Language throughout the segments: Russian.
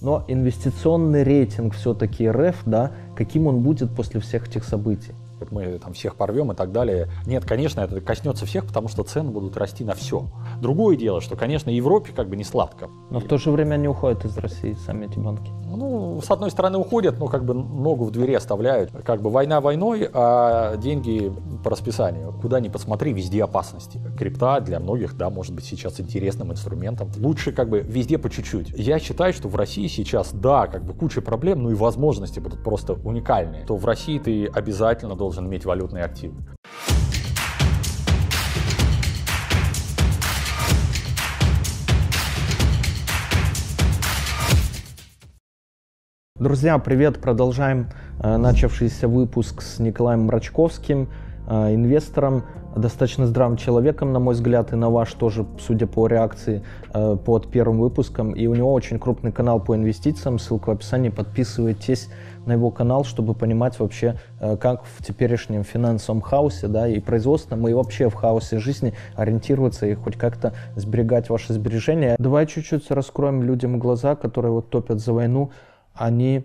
Но инвестиционный рейтинг все-таки РФ, да, каким он будет после всех этих событий? Вот мы там всех порвем и так далее. Нет, конечно, это коснется всех, потому что цены будут расти на все. Другое дело, что, конечно, Европе как бы не сладко. Но в то же время они уходят из России, сами эти банки. Ну, с одной стороны уходят, но как бы ногу в двери оставляют. Как бы война войной, а деньги по расписанию. Куда ни посмотри, везде опасности. Крипта для многих, да, может быть сейчас интересным инструментом. Лучше как бы везде по чуть-чуть. Я считаю, что в России сейчас, да, как бы куча проблем, но и возможности будут просто уникальные. То в России ты обязательно должен иметь валютные активы. Друзья, привет! Продолжаем э, начавшийся выпуск с Николаем Мрачковским, э, инвестором, достаточно здравым человеком, на мой взгляд, и на ваш тоже, судя по реакции э, под первым выпуском. И у него очень крупный канал по инвестициям, ссылка в описании, подписывайтесь на его канал, чтобы понимать вообще, как в теперешнем финансовом хаосе, да, и производственном, и вообще в хаосе жизни ориентироваться и хоть как-то сберегать ваши сбережения. Давай чуть-чуть раскроем людям глаза, которые вот топят за войну, они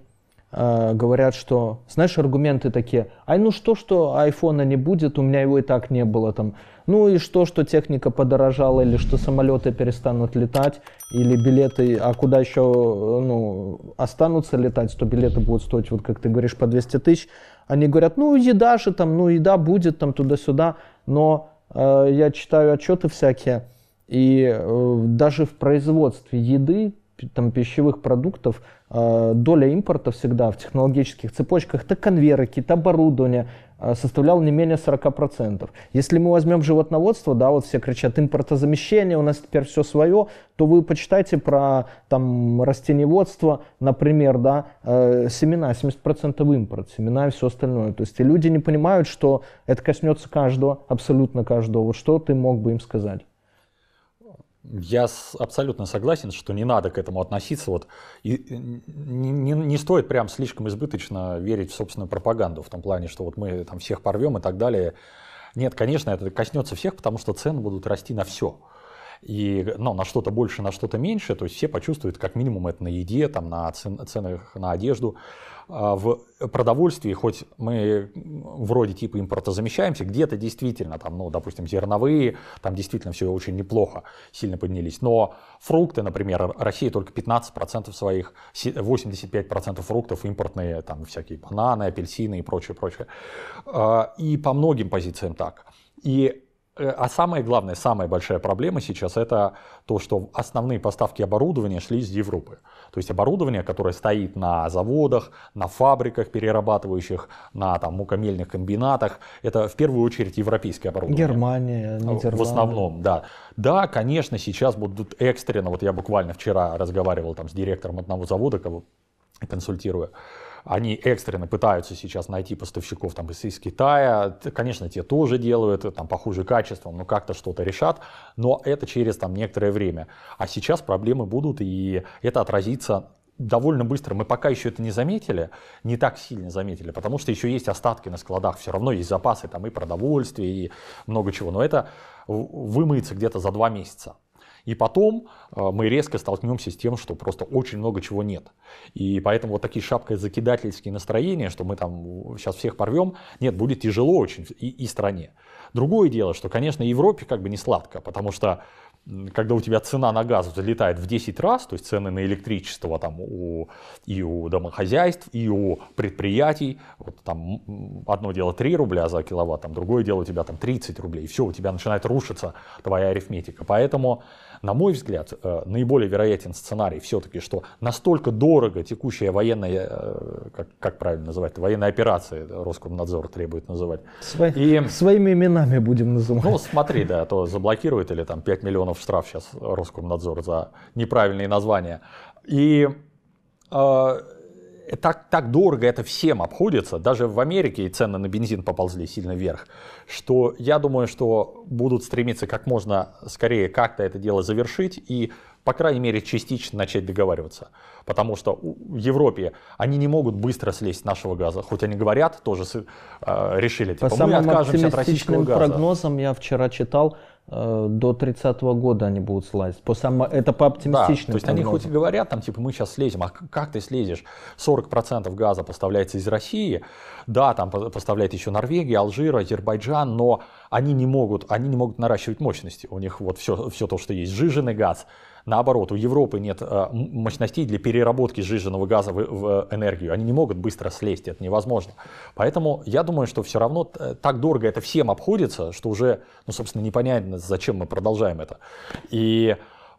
э, говорят, что, знаешь, аргументы такие, ай, ну что, что айфона не будет, у меня его и так не было там. Ну и что, что техника подорожала, или что самолеты перестанут летать, или билеты, а куда еще, э, ну, останутся летать, то билеты будут стоить, вот как ты говоришь, по 200 тысяч. Они говорят, ну еда же там, ну еда будет там туда-сюда, но э, я читаю отчеты всякие, и э, даже в производстве еды там, пищевых продуктов, а, доля импорта всегда в технологических цепочках, это конвейеры, какие-то оборудования, а, составлял не менее 40%. Если мы возьмем животноводство, да, вот все кричат импортозамещение, у нас теперь все свое, то вы почитайте про там растениеводство, например, да, э, семена, 70% импорт, семена и все остальное. То есть и люди не понимают, что это коснется каждого, абсолютно каждого. Вот что ты мог бы им сказать? Я абсолютно согласен, что не надо к этому относиться. Вот, и э, не, не, не стоит прям слишком избыточно верить в собственную пропаганду в том плане, что вот мы там всех порвем и так далее. Нет, конечно, это коснется всех, потому что цены будут расти на все. И ну, на что-то больше, на что-то меньше, то есть все почувствуют как минимум это на еде, там, на цен, ценах на одежду. А, в продовольствии, хоть мы вроде типа импортозамещаемся, где-то действительно там, ну, допустим, зерновые, там действительно все очень неплохо, сильно поднялись. Но фрукты, например, Россия только 15% своих, 85% фруктов импортные, там всякие бананы, апельсины и прочее, прочее. А, и по многим позициям так. И э, а самое главное, самая большая проблема сейчас это то, что основные поставки оборудования шли из Европы. То есть оборудование, которое стоит на заводах, на фабриках перерабатывающих, на там, мукомельных комбинатах, это в первую очередь европейское оборудование. Германия, Нидерланды. В основном, да. Да, конечно, сейчас будут экстренно, вот я буквально вчера разговаривал там с директором одного завода, кого консультирую, они экстренно пытаются сейчас найти поставщиков там, из, из Китая. Конечно, те тоже делают, там, похуже качеством, но как-то что-то решат. Но это через там, некоторое время. А сейчас проблемы будут, и это отразится довольно быстро, мы пока еще это не заметили, не так сильно заметили, потому что еще есть остатки на складах, все равно есть запасы там и продовольствия, и много чего, но это вымыется где-то за два месяца. И потом э, мы резко столкнемся с тем, что просто очень много чего нет. И поэтому вот такие шапкозакидательские настроения, что мы там сейчас всех порвем, нет, будет тяжело очень и, и стране. Другое дело, что, конечно, Европе как бы не сладко, потому что когда у тебя цена на газ залетает в 10 раз, то есть цены на электричество там, у, и у домохозяйств, и у предприятий, вот, там, одно дело 3 рубля за киловатт, там, другое дело у тебя там, 30 рублей, и все, у тебя начинает рушиться твоя арифметика. Поэтому, на мой взгляд, э, наиболее вероятен сценарий все-таки, что настолько дорого текущая военная, э, как, как правильно называть, военная операция, э, Роскомнадзор требует называть. Свои, и, своими именами будем называть. Ну, смотри, да, то заблокирует или там 5 миллионов миллионов штраф сейчас Роскомнадзор за неправильные названия. И а, э, так, так дорого это всем обходится, даже в Америке цены на бензин поползли сильно вверх, что я думаю, что будут стремиться как можно скорее как-то это дело завершить и, по крайней мере, частично начать договариваться. Потому что в Европе они не могут быстро слезть нашего газа, хоть они говорят, тоже э, решили, типа, по мы откажемся от российского газа. прогнозам я вчера читал, Э, до 30 -го года они будут слазить. По само... Это по оптимистичным Да, то есть прогнозам. они хоть и говорят, там, типа, мы сейчас слезем, а как ты слезешь? 40% газа поставляется из России, да, там поставляет еще Норвегия, Алжир, Азербайджан, но они не могут, они не могут наращивать мощности. У них вот все, все то, что есть, жиженый газ, Наоборот, у Европы нет э, мощностей для переработки сжиженного газа в, энергию. Они не могут быстро слезть, это невозможно. Поэтому я думаю, что все равно э, так дорого это всем обходится, что уже, ну, собственно, непонятно, зачем мы продолжаем это. И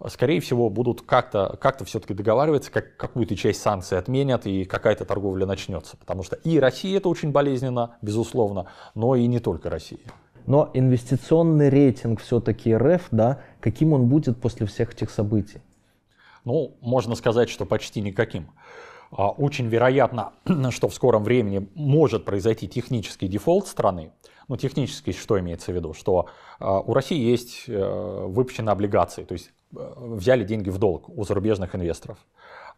скорее всего, будут как-то как все-таки договариваться, как какую-то часть санкций отменят и какая-то торговля начнется. Потому что и России это очень болезненно, безусловно, но и не только России. Но инвестиционный рейтинг все-таки РФ, да, каким он будет после всех этих событий? Ну, можно сказать, что почти никаким. А, очень вероятно, что в скором времени может произойти технический дефолт страны. Ну, технически что имеется в виду? Что а, у России есть э, выпущенные облигации, то есть э, взяли деньги в долг у зарубежных инвесторов.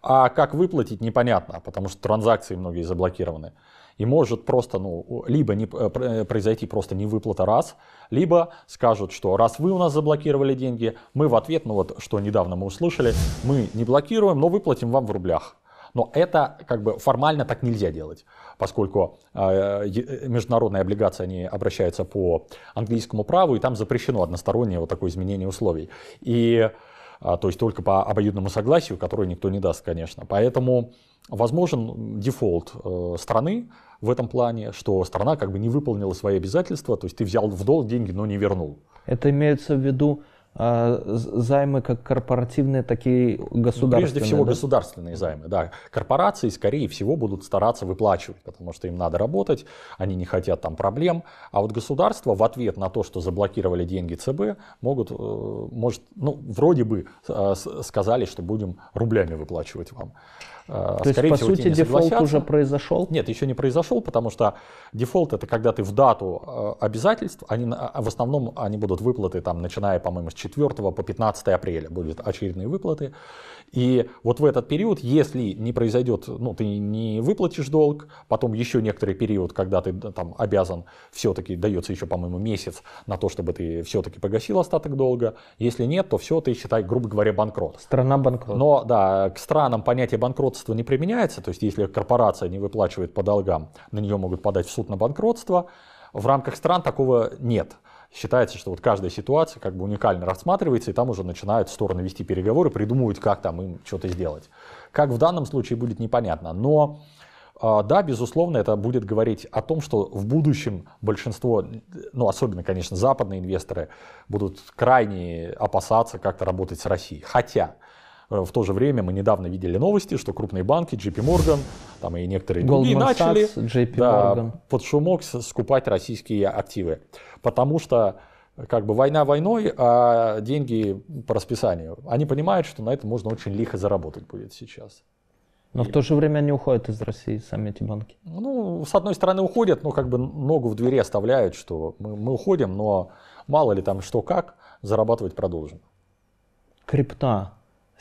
А как выплатить, непонятно, потому что транзакции многие заблокированы. И может просто, ну, либо не, э, э, произойти просто невыплата раз, либо скажут, что раз вы у нас заблокировали деньги, мы в ответ, ну вот, что недавно мы услышали, мы не блокируем, но выплатим вам в рублях. Но это как бы формально так нельзя делать, поскольку э, э международные облигации они обращаются по английскому праву, и там запрещено одностороннее вот такое изменение условий. И а, то есть только по обоюдному согласию, которое никто не даст, конечно. Поэтому возможен дефолт э, страны в этом плане, что страна как бы не выполнила свои обязательства, то есть ты взял в долг деньги, но не вернул. Это имеется в виду а, займы как корпоративные, так и государственные. прежде всего да? государственные займы, да. Корпорации, скорее всего, будут стараться выплачивать, потому что им надо работать, они не хотят там проблем. А вот государство в ответ на то, что заблокировали деньги ЦБ, могут, э, может, ну, вроде бы э, сказали, что будем рублями выплачивать вам. Э, то есть, по всего, сути, дефолт уже произошел? Нет, еще не произошел, потому что дефолт это когда ты в дату э, обязательств, они, а, в основном они будут выплаты, там, начиная, по-моему, с 4 по 15 апреля будут очередные выплаты. И вот в этот период, если не произойдет, ну, ты не выплатишь долг, потом еще некоторый период, когда ты там обязан, все-таки дается еще, по-моему, месяц на то, чтобы ты все-таки погасил остаток долга. Если нет, то все, ты считай, грубо говоря, банкрот. Страна банкрот. Но, да, к странам понятие банкротства банкротство не применяется, то есть если корпорация не выплачивает по долгам, на нее могут подать в суд на банкротство. В рамках стран такого нет. Считается, что вот каждая ситуация как бы уникально рассматривается, и там уже начинают стороны вести переговоры, придумывают, как там им что-то сделать. Как в данном случае будет непонятно, но а, да, безусловно, это будет говорить о том, что в будущем большинство, ну особенно, конечно, западные инвесторы, будут крайне опасаться как-то работать с Россией. Хотя, Э, в то же время мы недавно видели новости, что крупные банки, JP Morgan, там и некоторые Goldman другие начали JP да, под шумок скупать российские активы. Потому что как бы война войной, а деньги по расписанию. Они понимают, что на этом можно очень лихо заработать будет сейчас. Но в то же время они уходят из России, сами эти банки. Ну, с одной стороны уходят, но как бы ногу в двери оставляют, что мы, мы уходим, но мало ли там что как, зарабатывать продолжим. Крипта.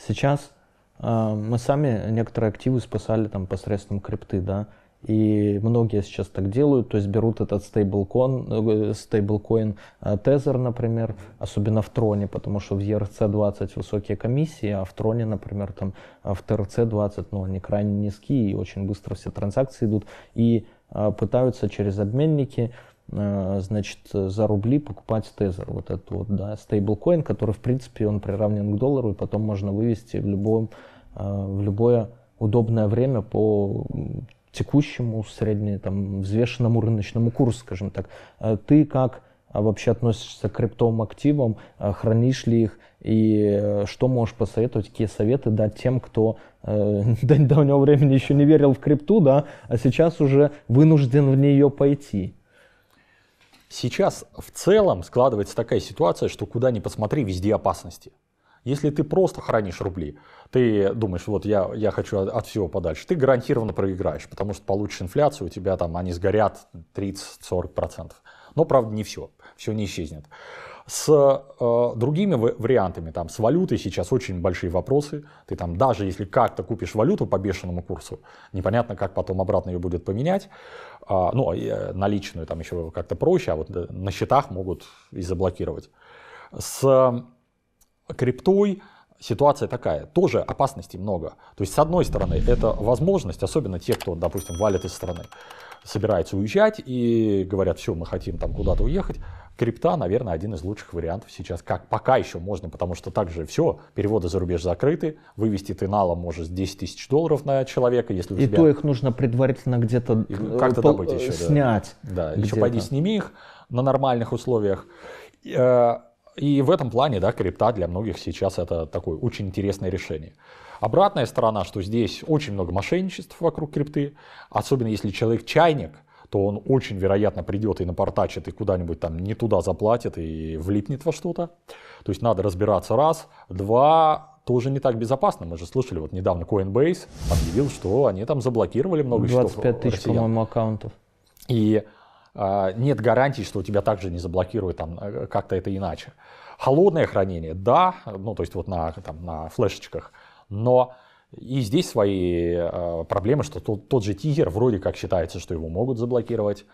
Сейчас э, мы сами некоторые активы спасали там посредством крипты, да, и многие сейчас так делают, то есть берут этот э, стейблкоин, стейблкоин э, Тезер, например, особенно в Троне, потому что в ERC-20 высокие комиссии, а в Троне, например, там а в TRC-20, ну, они крайне низкие, и очень быстро все транзакции идут, и а, пытаются через обменники Э, значит, за рубли покупать тезер, вот этот вот, да, стейблкоин, который, в принципе, он приравнен к доллару, и потом можно вывести в, любом, э, в любое удобное время по текущему среднему там, взвешенному рыночному курсу, скажем так. Э, ты как а, вообще относишься к криптовым активам, хранишь ли их, и что можешь посоветовать, какие советы дать тем, кто до недавнего времени еще не верил в крипту, да, а сейчас уже вынужден в нее пойти? Сейчас в целом складывается такая ситуация, что куда ни посмотри, везде опасности. Если ты просто хранишь рубли, ты думаешь, вот я, я хочу от, от всего подальше, ты гарантированно проиграешь, потому что получишь инфляцию, у тебя там они сгорят 30-40%. Но, правда, не все, все не исчезнет. С э, другими вариантами, там, с валютой сейчас очень большие вопросы. Ты там даже если как-то купишь валюту по бешеному курсу, непонятно, как потом обратно ее будет поменять. А, ну, э, ну, наличную там еще как-то проще, а вот э, на счетах могут и заблокировать. С э, криптой ситуация такая, тоже опасностей много. То есть, с одной стороны, это возможность, особенно те, кто, допустим, валит из страны, собирается уезжать и говорят, все, мы хотим там куда-то уехать, Крипта, наверное, один из лучших вариантов сейчас, как пока еще можно, потому что также все, переводы за рубеж закрыты, вывести ты налом можешь 10 тысяч долларов на человека, если у И то их нужно предварительно где-то э, как-то пол... добыть э, еще, снять. Да, да еще пойди сними их на нормальных условиях. Э, и в этом плане, да, крипта для многих сейчас это такое очень интересное решение. Обратная сторона, что здесь очень много мошенничеств вокруг крипты, особенно если человек чайник – то он очень вероятно придет и напортачит, и куда-нибудь там не туда заплатит, и влипнет во что-то. То есть надо разбираться раз. Два, тоже не так безопасно. Мы же слышали, вот недавно Coinbase объявил, что они там заблокировали много 25 счетов 25 тысяч, по-моему, аккаунтов. И э, нет гарантии, что у тебя также не заблокируют там э, как-то это иначе. Холодное хранение, да, ну то есть вот на, там, на флешечках, но и здесь свои э, проблемы, что тот, тот же тигер вроде как считается, что его могут заблокировать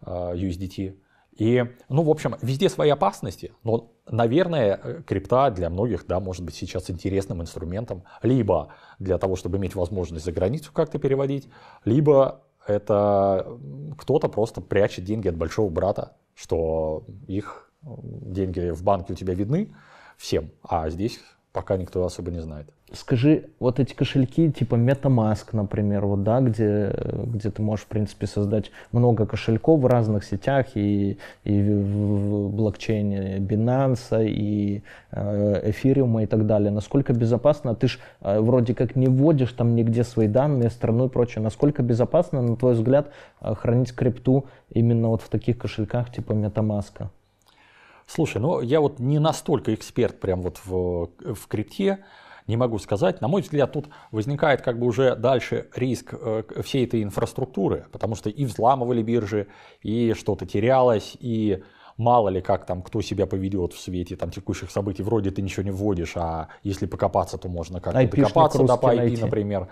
а, э, USDT. И, ну, в общем, везде свои опасности, но, наверное, э, крипта для многих, да, может быть сейчас интересным инструментом, либо для того, чтобы иметь возможность за границу как-то переводить, либо это кто-то просто прячет деньги от большого брата, что их деньги в банке у тебя видны всем, а здесь пока никто особо не знает. Скажи, вот эти кошельки типа MetaMask, например, вот, да, где, где ты можешь, в принципе, создать много кошельков в разных сетях и, и в блокчейне Binance, и эфириума и так далее. Насколько безопасно? Ты ж э, вроде как не вводишь там нигде свои данные, страну и прочее. Насколько безопасно, на твой взгляд, э, хранить крипту именно вот в таких кошельках типа MetaMask? Слушай, ну я вот не настолько эксперт прям вот в, в крипте, не могу сказать. На мой взгляд, тут возникает как бы уже дальше риск э, всей этой инфраструктуры, потому что и взламывали биржи, и что-то терялось, и мало ли как там кто себя поведет в свете там текущих событий. Вроде ты ничего не вводишь, а если покопаться, то можно как-то докопаться до IP, найти. например.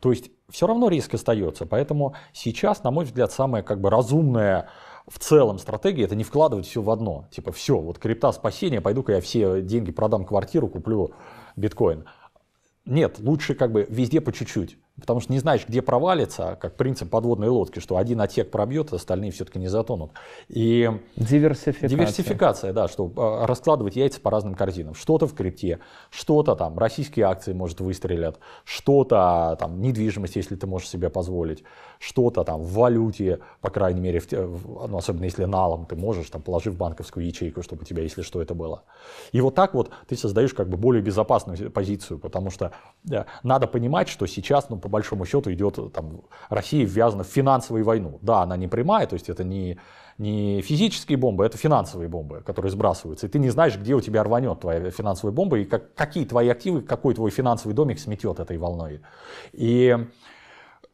То есть все равно риск остается. Поэтому сейчас, на мой взгляд, самое как бы разумное в целом стратегия это не вкладывать все в одно. Типа, все, вот крипта спасения, пойду-ка я все деньги продам квартиру, куплю биткоин. Нет, лучше как бы везде по чуть-чуть. Потому что не знаешь, где провалится, как принцип подводной лодки, что один отсек пробьет, остальные все-таки не затонут. И диверсификация. Диверсификация, да, что а, раскладывать яйца по разным корзинам. Что-то в крипте, что-то там российские акции, может, выстрелят, что-то там недвижимость, если ты можешь себе позволить, что-то там в валюте, по крайней мере, в, ну, особенно если налом ты можешь, там, положи в банковскую ячейку, чтобы у тебя, если что, это было. И вот так вот ты создаешь как бы более безопасную позицию, потому что да, э, надо понимать, что сейчас, ну, по большому счету идет, там, Россия ввязана в финансовую войну. Да, она не прямая, то есть это не, не физические бомбы, а это финансовые бомбы, которые сбрасываются. И ты не знаешь, где у тебя рванет твоя финансовая бомба, и как, какие твои активы, какой твой финансовый домик сметет этой волной. И э,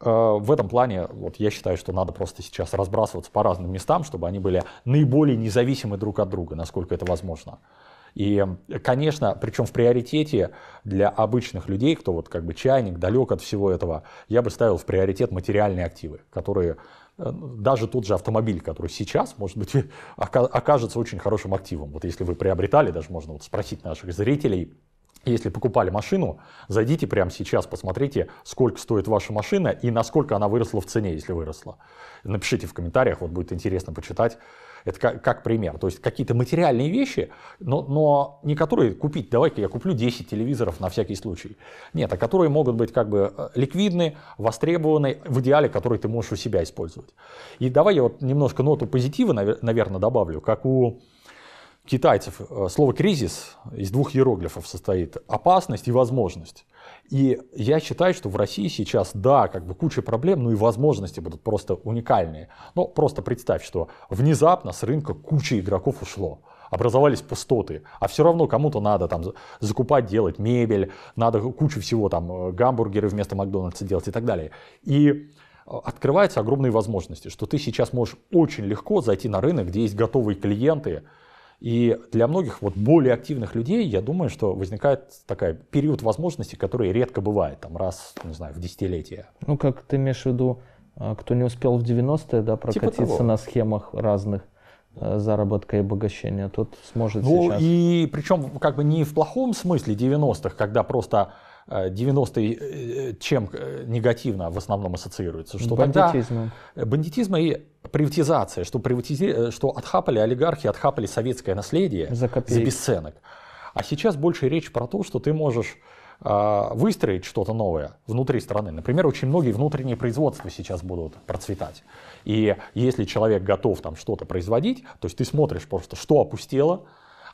в этом плане вот я считаю, что надо просто сейчас разбрасываться по разным местам, чтобы они были наиболее независимы друг от друга, насколько это возможно. И, конечно, причем в приоритете для обычных людей, кто вот как бы чайник, далек от всего этого, я бы ставил в приоритет материальные активы, которые э, даже тот же автомобиль, который сейчас, может быть, окажется очень хорошим активом. Вот если вы приобретали, даже можно вот спросить наших зрителей, если покупали машину, зайдите прямо сейчас, посмотрите, сколько стоит ваша машина и насколько она выросла в цене, если выросла. Напишите в комментариях, вот будет интересно почитать, это как, как пример. То есть какие-то материальные вещи, но, но не которые купить, давай-ка я куплю 10 телевизоров на всякий случай. Нет, а которые могут быть как бы э, ликвидны, востребованы, в идеале, которые ты можешь у себя использовать. И давай я вот немножко ноту позитива, наверное, добавлю, как у китайцев э, слово «кризис» из двух иероглифов состоит – опасность и возможность. И я считаю, что в России сейчас, да, как бы куча проблем, ну и возможности будут просто уникальные. Но просто представь, что внезапно с рынка куча игроков ушло образовались пустоты, а все равно кому-то надо там закупать, делать мебель, надо кучу всего там э, гамбургеры вместо Макдональдса делать и так далее. И э, открываются огромные возможности, что ты сейчас можешь очень легко зайти на рынок, где есть готовые клиенты, и для многих вот более активных людей, я думаю, что возникает такой период возможности, который редко бывает, там раз, не знаю, в десятилетие. Ну, как ты имеешь в виду, а, кто не успел в 90-е, да, типа прокатиться типа на схемах разных э, заработка и обогащения, тот сможет ну, сейчас. И причем как бы не в плохом смысле 90-х, когда просто 90-е э, э, э, чем негативно в основном ассоциируется? Что бандитизм Тогда бандитизма и приватизация, что, приватизи... что отхапали олигархи, отхапали советское наследие за, копейки. за бесценок. А сейчас больше речь про то, что ты можешь а, выстроить что-то новое внутри страны. Например, очень многие внутренние производства сейчас будут процветать. И если человек готов там что-то производить, то есть ты смотришь просто, что опустело,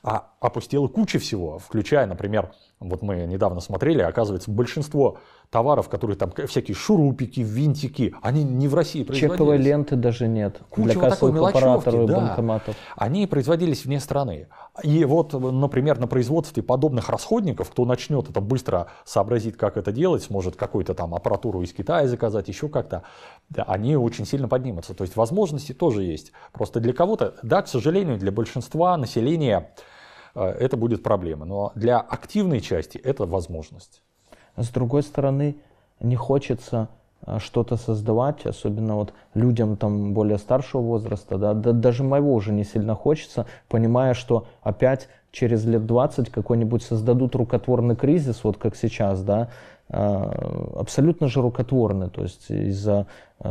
а опустила куча всего, включая, например, вот мы недавно смотрели, оказывается, большинство товаров, которые там всякие шурупики, винтики, они не в России производились. Чековой ленты даже нет Куча для вот кассовых аппаратов и да. банкоматов. Они производились вне страны. И вот, например, на производстве подобных расходников, кто начнет это быстро сообразить, как это делать, сможет какую-то там аппаратуру из Китая заказать, еще как-то, они очень сильно поднимутся. То есть возможности тоже есть. Просто для кого-то, да, к сожалению, для большинства населения э, это будет проблема. Но для активной части это возможность. С другой стороны, не хочется э, что-то создавать, особенно вот людям там более старшего возраста, да, да, даже моего уже не сильно хочется, понимая, что опять через лет 20 какой-нибудь создадут рукотворный кризис, вот как сейчас, да, э, абсолютно же рукотворный, то есть из-за э,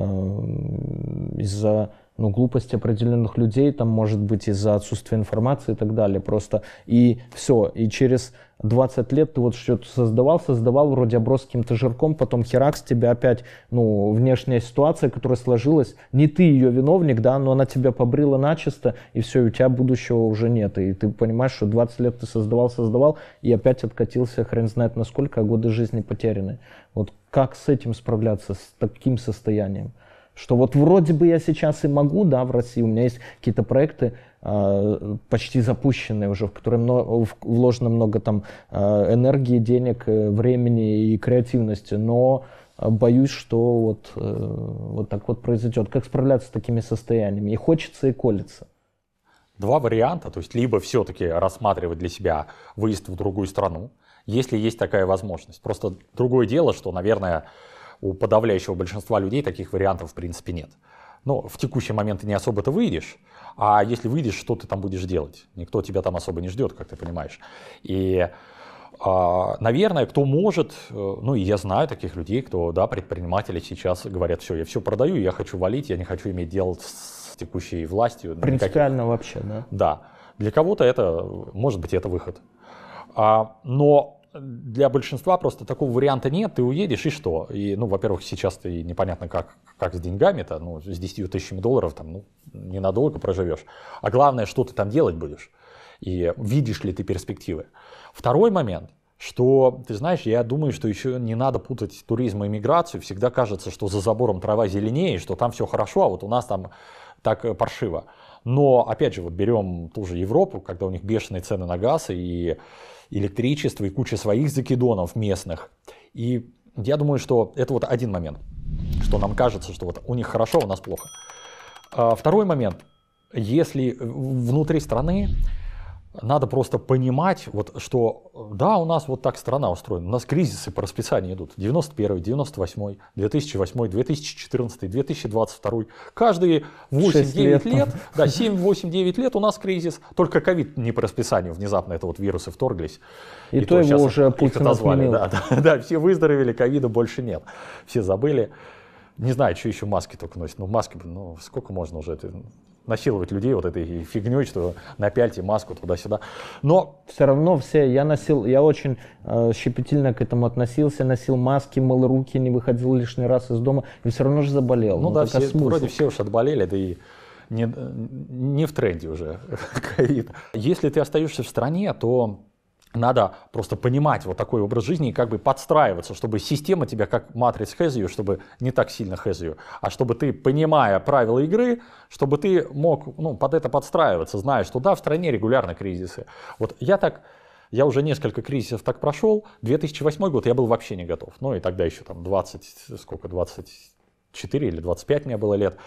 из-за ну, глупость определенных людей, там, может быть, из-за отсутствия информации и так далее. Просто и все. И через 20 лет ты вот что-то создавал, создавал, вроде оброс каким-то жирком, потом херакс, тебе опять, ну, внешняя ситуация, которая сложилась, не ты ее виновник, да, но она тебя побрила начисто, и все, у тебя будущего уже нет. И ты понимаешь, что 20 лет ты создавал, создавал, и опять откатился, хрен знает насколько, а годы жизни потеряны. Вот как с этим справляться, с таким состоянием? что вот вроде бы я сейчас и могу, да, в России, у меня есть какие-то проекты а, почти запущенные уже, в которые вложено много там а, энергии, денег, э, времени и креативности, но а, боюсь, что вот, э, вот так вот произойдет. Как справляться с такими состояниями? И хочется, и колется. Два варианта, то есть либо все-таки рассматривать для себя выезд в другую страну, если есть такая возможность. Просто другое дело, что, наверное, у подавляющего большинства людей таких вариантов в принципе нет. Но в текущий момент ты не особо то выйдешь, а если выйдешь, что ты там будешь делать? Никто тебя там особо не ждет, как ты понимаешь. И а, наверное, кто может, э, ну и я знаю таких людей, кто, да, предприниматели сейчас говорят, все, я все продаю, я хочу валить, я не хочу иметь дело с текущей властью. Принципиально никаких. вообще, да? Да. Для кого-то это, может быть, это выход. А, но для большинства просто такого варианта нет, ты уедешь и что? И, ну, во-первых, сейчас ты непонятно, как, как с деньгами-то, ну, с 10 тысячами долларов там, ну, ненадолго проживешь. А главное, что ты там делать будешь и видишь ли ты перспективы. Второй момент, что, ты знаешь, я думаю, что еще не надо путать туризм и миграцию. Всегда кажется, что за забором трава зеленее, что там все хорошо, а вот у нас там так э, паршиво. Но, опять же, вот берем ту же Европу, когда у них бешеные цены на газ и электричество и куча своих закидонов местных. И я думаю, что это вот один момент, что нам кажется, что вот у них хорошо, а у нас плохо. А, второй момент. Если внутри страны надо просто понимать, вот, что да, у нас вот так страна устроена, у нас кризисы по расписанию идут. 91, 98, 2008, 2014, 2022. Каждые 8-9 лет, лет да, 7-8-9 лет у нас кризис. Только ковид не по расписанию, внезапно это вот вирусы вторглись. И, и то, то его уже Путин отменил. Да, да, да, все выздоровели, ковида больше нет. Все забыли. Не знаю, что еще маски только носят. Ну, маски, ну, сколько можно уже? Это насиловать людей вот этой фигней, что напяльте маску туда-сюда. Но все равно все, я носил, я очень э, щепетильно к этому относился, носил маски, мыл руки, не выходил лишний раз из дома, и все равно же заболел. Ну, ну да, все, вроде все уж отболели, да и не, не в тренде уже ковид. Если ты остаешься в стране, то надо просто понимать вот такой образ жизни и как бы подстраиваться, чтобы система тебя как матриц хэзью, чтобы не так сильно хэзью, а чтобы ты, понимая правила игры, чтобы ты мог ну, под это подстраиваться, зная, что да, в стране регулярно кризисы. Вот я так, я уже несколько кризисов так прошел, 2008 год я был вообще не готов, ну и тогда еще там 20, сколько, 24 или 25 мне было лет,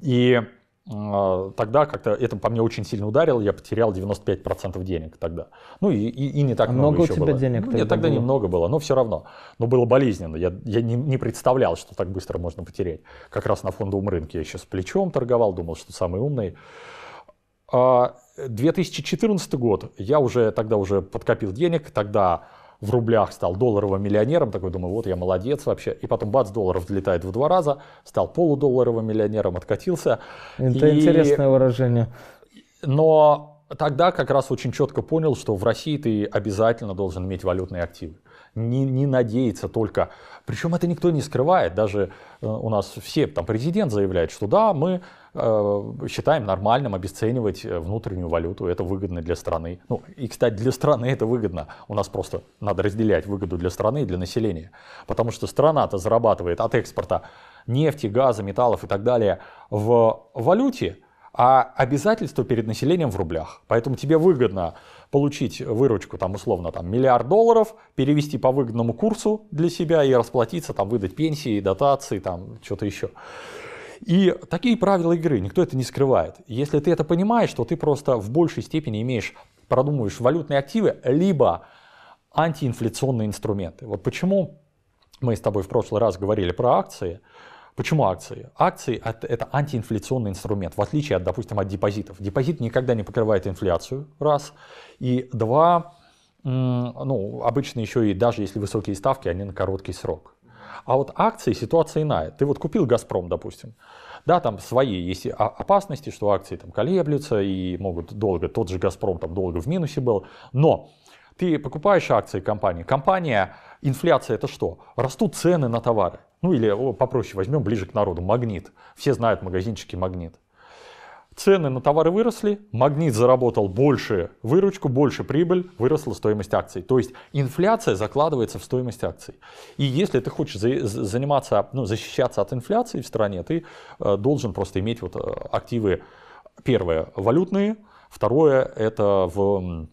и а, тогда как-то это по мне очень сильно ударило, я потерял 95% денег тогда. Ну и, и, и не так а много, много у еще тебя было. денег ну, тогда, тогда было? немного было, но все равно. Но было болезненно, я, я не, не представлял, что так быстро можно потерять. Как раз на фондовом рынке я еще с плечом торговал, думал, что самый умный. 2014 а, год, я уже тогда уже подкопил денег, тогда в рублях, стал долларовым миллионером, такой думаю, вот я молодец вообще. И потом бац, долларов взлетает в два раза, стал полудолларовым миллионером, откатился. Это и... интересное выражение. Но тогда как раз очень четко понял, что в России ты обязательно должен иметь валютные активы не, не надеяться только. Причем это никто не скрывает, даже э, у нас все, там президент заявляет, что да, мы э, считаем нормальным обесценивать э, внутреннюю валюту, это выгодно для страны. Ну и, кстати, для страны это выгодно. У нас просто надо разделять выгоду для страны и для населения. Потому что страна-то зарабатывает от экспорта нефти, газа, металлов и так далее в валюте, а обязательства перед населением в рублях. Поэтому тебе выгодно получить выручку, там, условно, там, миллиард долларов, перевести по выгодному курсу для себя и расплатиться, там, выдать пенсии, дотации, там, что-то еще. И такие правила игры, никто это не скрывает. Если ты это понимаешь, то ты просто в большей степени имеешь, продумываешь валютные активы, либо антиинфляционные инструменты. Вот почему мы с тобой в прошлый раз говорили про акции – Почему акции? Акции – это антиинфляционный инструмент, в отличие, от, допустим, от депозитов. Депозит никогда не покрывает инфляцию, раз. И два, ну, обычно еще и даже если высокие ставки, они на короткий срок. А вот акции ситуация иная. Ты вот купил «Газпром», допустим, да, там свои есть опасности, что акции там колеблются и могут долго, тот же «Газпром» там долго в минусе был, но ты покупаешь акции компании, компания, инфляция это что? Растут цены на товары. Ну или попроще возьмем, ближе к народу, магнит. Все знают магазинчики магнит. Цены на товары выросли, магнит заработал больше выручку, больше прибыль, выросла стоимость акций. То есть инфляция закладывается в стоимость акций. И если ты хочешь заниматься, ну, защищаться от инфляции в стране, ты э, должен просто иметь вот э, активы, первое, валютные, второе, это в,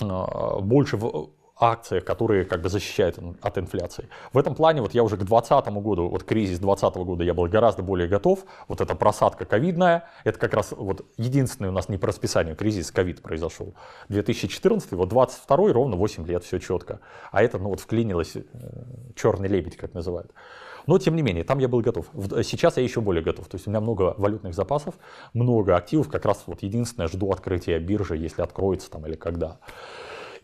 э, больше в, акции, которые как бы защищают от инфляции. В этом плане вот я уже к 2020 году, вот кризис 2020 года я был гораздо более готов. Вот эта просадка ковидная, это как раз вот единственный у нас не по расписанию кризис ковид произошел. 2014, вот 22 ровно 8 лет, все четко. А это ну вот вклинилось э, черный лебедь, как называют. Но тем не менее, там я был готов. Э, сейчас я еще более готов. То есть у меня много валютных запасов, много активов. Как раз вот единственное, жду открытия биржи, если откроется там или когда.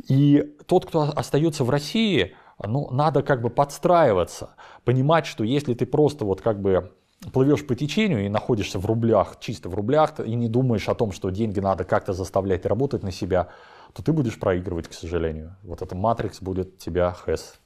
И тот, кто остается в России, ну, надо как бы подстраиваться, понимать, что если ты просто вот как бы плывешь по течению и находишься в рублях, чисто в рублях, и не думаешь о том, что деньги надо как-то заставлять работать на себя, то ты будешь проигрывать, к сожалению. Вот эта матрикс будет тебя хэс.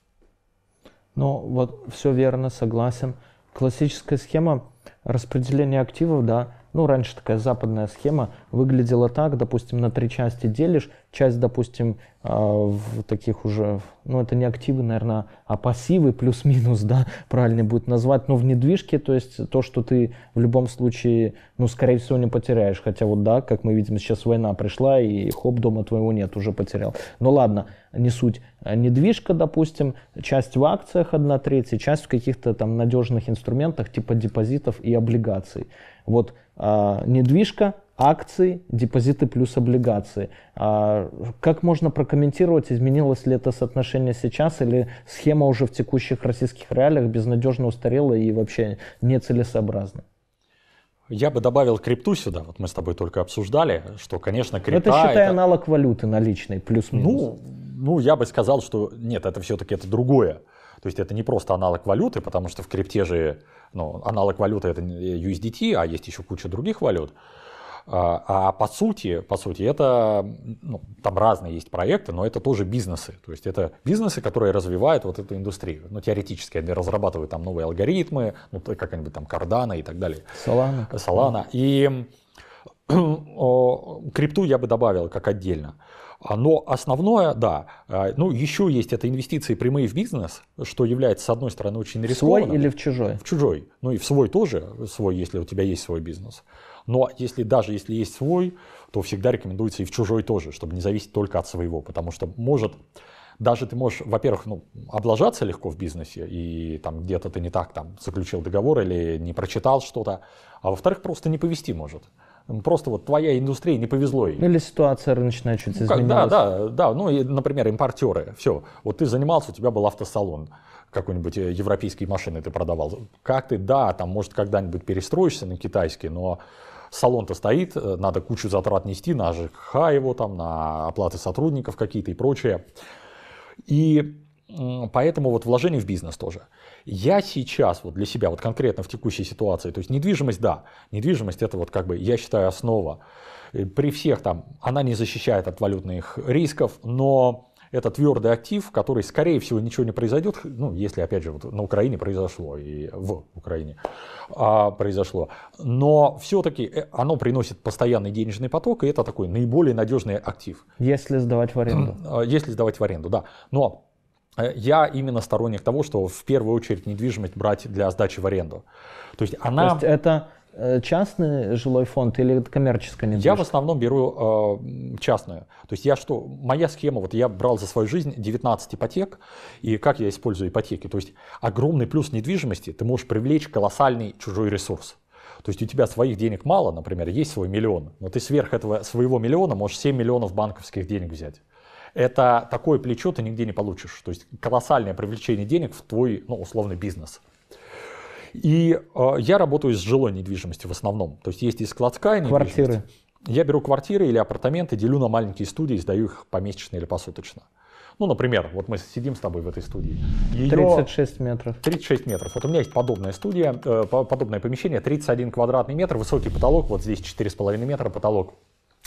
Ну, вот все верно, согласен. Классическая схема распределения активов, да, ну, раньше такая западная схема выглядела так, допустим, на три части делишь, часть, допустим, а, в таких уже, ну, это не активы, наверное, а пассивы плюс-минус, да, правильно будет назвать, но в недвижке, то есть то, что ты в любом случае, ну, скорее всего, не потеряешь, хотя вот, да, как мы видим, сейчас война пришла, и хоп, дома твоего нет, уже потерял. Но ладно, не суть. А недвижка, допустим, часть в акциях 1 треть, часть в каких-то там надежных инструментах типа депозитов и облигаций. Вот а, недвижка, акции, депозиты плюс облигации. А, как можно прокомментировать, изменилось ли это соотношение сейчас или схема уже в текущих российских реалиях безнадежно устарела и вообще нецелесообразна? Я бы добавил крипту сюда. Вот мы с тобой только обсуждали, что, конечно, ну, крипта... Это, считай, это... аналог валюты наличной, плюс-минус. Ну, ну, я бы сказал, что нет, это все-таки это другое. То есть это не просто аналог валюты, потому что в крипте же ну, аналог валюты это USDT, а есть еще куча других валют. А, а по сути, по сути, это ну, там разные есть проекты, но это тоже бизнесы. То есть это бизнесы, которые развивают вот эту индустрию. Ну, теоретически они разрабатывают там новые алгоритмы, ну, как-нибудь там Кардана и так далее. Солана. Солана. И крипту я бы добавил как отдельно. А, но основное, да, а, ну еще есть это инвестиции прямые в бизнес, что является, с одной стороны, очень рискованным. В свой или в чужой? В чужой. Ну и в свой тоже, свой, если у тебя есть свой бизнес. Но если даже если есть свой, то всегда рекомендуется и в чужой тоже, чтобы не зависеть только от своего, потому что может даже ты можешь, во-первых, ну, облажаться легко в бизнесе, и там где-то ты не так там заключил договор или не прочитал что-то, а во-вторых, просто не повести может просто вот твоя индустрия не повезло ей. Или ситуация рыночная чуть ну, как, изменилась. Да, да, да. Ну, и, например, импортеры. Все, вот ты занимался, у тебя был автосалон какой-нибудь э, европейской машины ты продавал. Как ты, да, там, может, когда-нибудь перестроишься на китайский, но салон-то стоит, э, надо кучу затрат нести на ЖКХ его там, на оплаты сотрудников какие-то и прочее. И Поэтому вот вложение в бизнес тоже. Я сейчас вот для себя, вот конкретно в текущей ситуации, то есть недвижимость, да, недвижимость это вот как бы, я считаю, основа. При всех там, она не защищает от валютных рисков, но это твердый актив, который, скорее всего, ничего не произойдет, ну, если, опять же, вот на Украине произошло, и в Украине а, произошло. Но все-таки э, оно приносит постоянный денежный поток, и это такой наиболее надежный актив. Если сдавать в аренду. А, если сдавать в аренду, да. Но а я именно сторонник того, что в первую очередь недвижимость брать для сдачи в аренду. То есть она... То есть это э, частный жилой фонд или коммерческая недвижимость? Я в основном беру э, частную. То есть я что, моя схема, вот я брал за свою жизнь 19 ипотек, и как я использую ипотеки? То есть огромный плюс недвижимости, ты можешь привлечь колоссальный чужой ресурс. То есть у тебя своих денег мало, например, есть свой миллион, но ты сверх этого своего миллиона можешь 7 миллионов банковских денег взять это такое плечо ты нигде не получишь. То есть колоссальное привлечение денег в твой, ну, условный бизнес. И э, я работаю с жилой недвижимостью в основном. То есть есть и складская Квартиры. недвижимость. Я беру квартиры или апартаменты, делю на маленькие студии, сдаю их помесячно или посуточно. Ну, например, вот мы сидим с тобой в этой студии. Ее... 36 метров. 36 метров. Вот у меня есть подобная студия, э, подобное помещение, 31 квадратный метр, высокий потолок, вот здесь 4,5 метра потолок.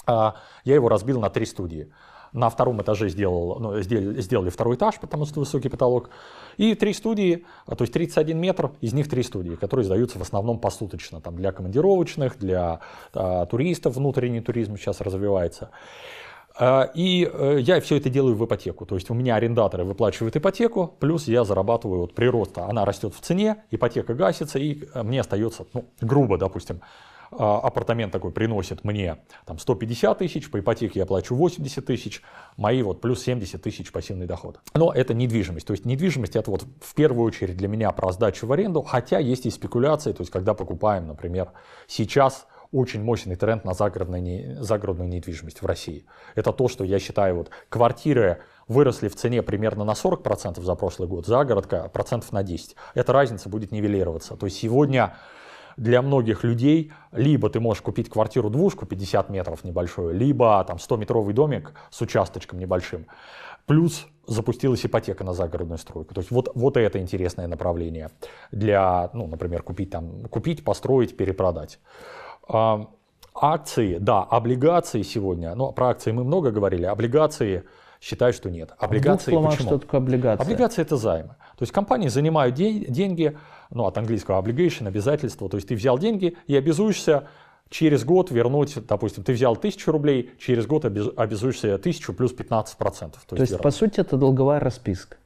А я его разбил на три студии. На втором этаже сделал, ну, сделали, сделали второй этаж, потому что высокий потолок. И три студии, а, то есть 31 метр, из них три студии, которые сдаются в основном посуточно. Там для командировочных, для а, туристов, внутренний туризм сейчас развивается. А, и э, я все это делаю в ипотеку. То есть у меня арендаторы выплачивают ипотеку, плюс я зарабатываю вот прироста. Она растет в цене, ипотека гасится, и э, мне остается, ну, грубо, допустим, а, апартамент такой приносит мне там 150 тысяч, по ипотеке я плачу 80 тысяч, мои вот плюс 70 тысяч пассивный доход. Но это недвижимость, то есть недвижимость это вот в первую очередь для меня про сдачу в аренду, хотя есть и спекуляции, то есть когда покупаем, например, сейчас очень мощный тренд на загородную, загородную недвижимость в России. Это то, что я считаю, вот квартиры выросли в цене примерно на 40% за прошлый год, загородка процентов на 10%. Эта разница будет нивелироваться. То есть сегодня для многих людей либо ты можешь купить квартиру-двушку 50 метров небольшую, либо там 100-метровый домик с участочком небольшим. Плюс запустилась ипотека на загородную стройку. То есть вот, вот это интересное направление для, ну, например, купить, там, купить, построить, перепродать. А, акции, да, облигации сегодня, Но ну, про акции мы много говорили, облигации считаю, что нет. А облигации, а почему? что такое облигация? Облигация – это займы. То есть компании занимают деньги, ну от английского obligation, обязательства. то есть ты взял деньги и обязуешься через год вернуть, допустим, ты взял 1000 рублей, через год обязуешься 1000 плюс 15%. То, то есть, есть по сути, это долговая расписка.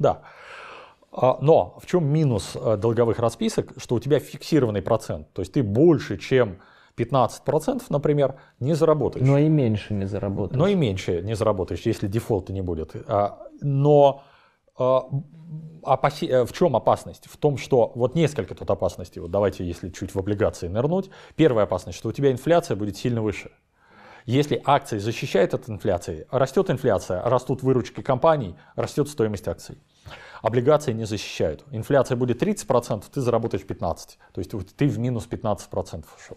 Да. А, но в чем минус э, долговых расписок, что у тебя фиксированный процент, то есть ты больше, чем 15%, например, не заработаешь. Но и меньше не заработаешь. Но и меньше не заработаешь, если дефолта не будет. А, но а, опаси... Э, в чем опасность? В том, что вот несколько тут опасностей. Вот давайте, если чуть в облигации нырнуть. Первая опасность, что у тебя инфляция будет сильно выше. Если акции защищают от инфляции, растет инфляция, растут выручки компаний, растет стоимость акций. Облигации не защищают. Инфляция будет 30%, ты заработаешь 15%. То есть ты в минус 15% ушел.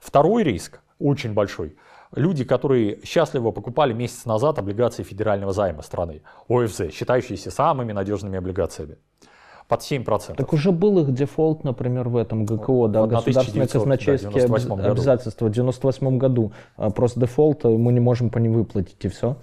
Второй риск, очень большой, люди, которые счастливо покупали месяц назад облигации федерального займа страны, ОФЗ, считающиеся самыми надежными облигациями под 7%. Так уже был их дефолт, например, в этом ГКО, да, вот государственное 1900, да, 98 обязательства в 98 году. А, просто дефолт, а, мы не можем по ним выплатить, и все.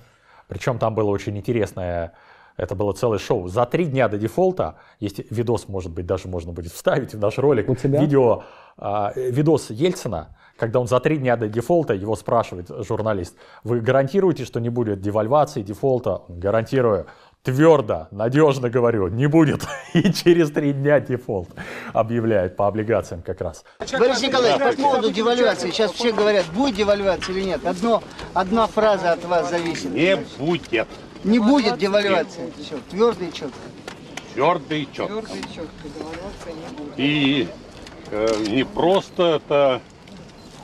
Причем там было очень интересное, это было целое шоу. За три дня до дефолта, есть видос, может быть, даже можно будет вставить в наш ролик, У тебя? видео, а, видос Ельцина, когда он за три дня до дефолта, его спрашивает журналист, вы гарантируете, что не будет девальвации, дефолта? Гарантирую. Твердо, надежно говорю, не будет. И через три дня дефолт объявляет по облигациям как раз. Борис Николаевич, по поводу девальвации. Сейчас все говорят, будет девальвация или нет. Одно, одна фраза от вас зависит. Не будет. Не будет девальвации. Все, твердый и четко. Твердо и четко. Твердо и четко. Девальвация не будет. И э, не просто это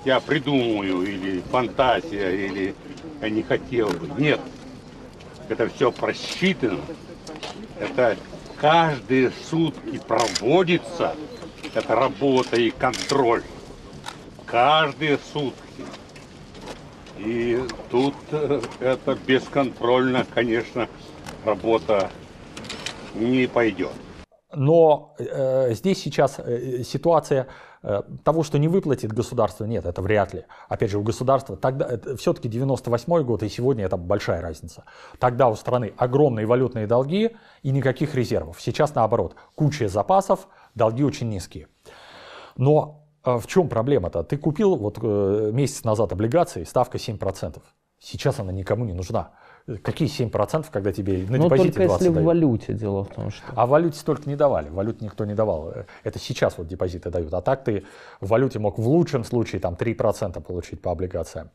я придумаю или фантазия, или я не хотел бы. Нет, это все просчитано. Это каждые сутки проводится, это работа и контроль. Каждые сутки. И тут э, это бесконтрольно, конечно, работа не пойдет. Но э, здесь сейчас э, ситуация Э, того, что не выплатит государство, нет, это вряд ли. Опять же, у государства тогда, э, все-таки 98 год и сегодня это большая разница. Тогда у страны огромные валютные долги и никаких резервов. Сейчас наоборот, куча запасов, долги очень низкие. Но э, в чем проблема-то? Ты купил вот месяц назад облигации, ставка 7%. Сейчас она никому не нужна. Какие 7%, когда тебе на ну, депозите только 20 если дают? в валюте дело в том, что... А валюте столько не давали, валют никто не давал. Это сейчас вот депозиты дают. А так ты в валюте мог в лучшем случае там 3% получить по облигациям.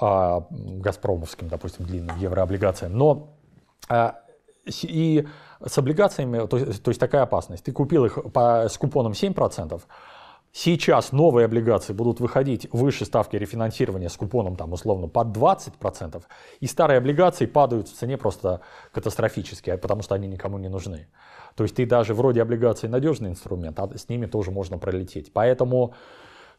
А, Газпромовским, допустим, длинным еврооблигациям. Но а, и с облигациями, то, то есть такая опасность. Ты купил их по, с купоном 7%, сейчас новые облигации будут выходить выше ставки рефинансирования с купоном там условно под 20%, и старые облигации падают в цене просто катастрофически, а потому что они никому не нужны. То есть ты даже вроде облигации надежный инструмент, а с ними тоже можно пролететь. Поэтому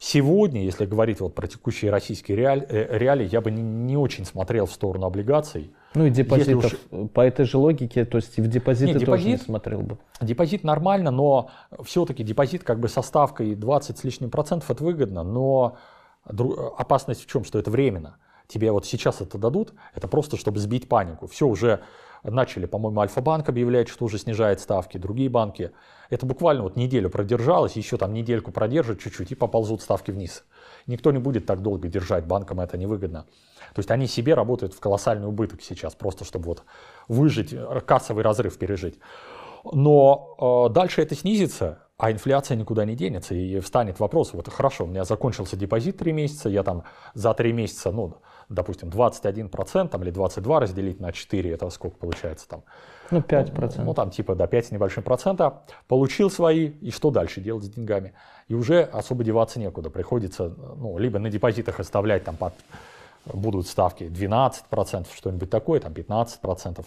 Сегодня, если говорить вот про текущие российские реаль, э, реалии, я бы не, очень смотрел в сторону облигаций. Ну и депозитов. уж... По этой же логике, то есть в депозиты Нет, депозит, тоже не смотрел бы. Депозит нормально, но все-таки депозит как бы со ставкой 20 с лишним процентов, это выгодно, но опасность в чем, что это временно. Тебе вот сейчас это дадут, это просто чтобы сбить панику. Все уже начали, по-моему, Альфа-банк объявляет, что уже снижает ставки, другие банки. Это буквально вот неделю продержалось, еще там недельку продержат, чуть-чуть и поползут ставки вниз. Никто не будет так долго держать, банкам это невыгодно. То есть они себе работают в колоссальный убыток сейчас, просто чтобы вот выжить, кассовый разрыв пережить. Но э, дальше это снизится, а инфляция никуда не денется. И встанет вопрос, вот хорошо, у меня закончился депозит 3 месяца, я там за 3 месяца, ну, допустим, 21% там, или 22 разделить на 4, это сколько получается там? Ну, 5%. Ну, ну там типа, да, 5 с небольшим процента. Получил свои, и что дальше делать с деньгами? И уже особо деваться некуда. Приходится, ну, либо на депозитах оставлять там под будут ставки 12%, что-нибудь такое, там 15%,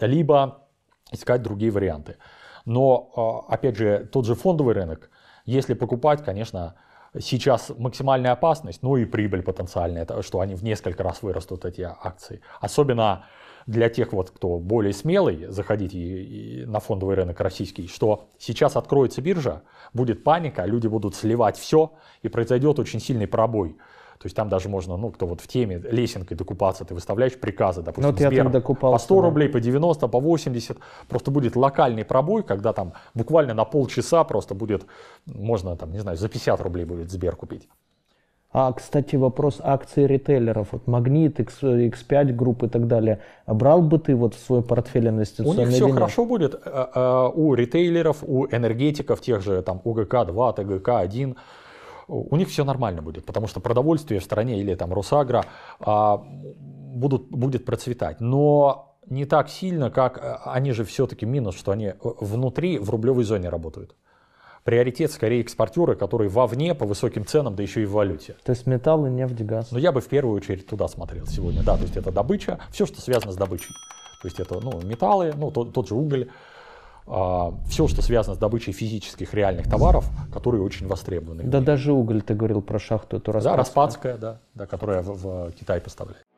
либо искать другие варианты. Но, а, опять же, тот же фондовый рынок, если покупать, конечно, сейчас максимальная опасность, ну и прибыль потенциальная, что они в несколько раз вырастут, эти акции. Особенно для тех, вот, кто более смелый, заходить и, и на фондовый рынок российский, что сейчас откроется биржа, будет паника, люди будут сливать все, и произойдет очень сильный пробой то есть там даже можно, ну, кто вот в теме, лесенкой докупаться, ты выставляешь приказы, допустим, вот ну, Сбер, докупался, по 100 да. рублей, по 90, по 80. Просто будет локальный пробой, когда там буквально на полчаса просто будет, можно там, не знаю, за 50 рублей будет Сбер купить. А, кстати, вопрос акций ритейлеров. Вот Магнит, X, X5 групп и так далее. Брал бы ты вот в свой портфель инвестиционный? У них все вина? хорошо будет. Э, э, у ритейлеров, у энергетиков, тех же там УГК-2, ТГК-1, у них все нормально будет, потому что продовольствие в стране или там Росагра будут, будет процветать. Но не так сильно, как э, они же все-таки минус, что они э, внутри в рублевой зоне работают. Приоритет скорее экспортеры, которые вовне по высоким ценам, да еще и в валюте. То есть металлы, нефть, газ. Но ну, я бы в первую очередь туда смотрел сегодня. Да, то есть это добыча, все, что связано с добычей. То есть это ну, металлы, ну, тот, тот же уголь, а, все, что связано с добычей физических реальных товаров, которые очень востребованы. Да даже уголь, ты говорил про шахту эту Распадскую. Да, Распадская, да, да которая в, в Китай поставляет.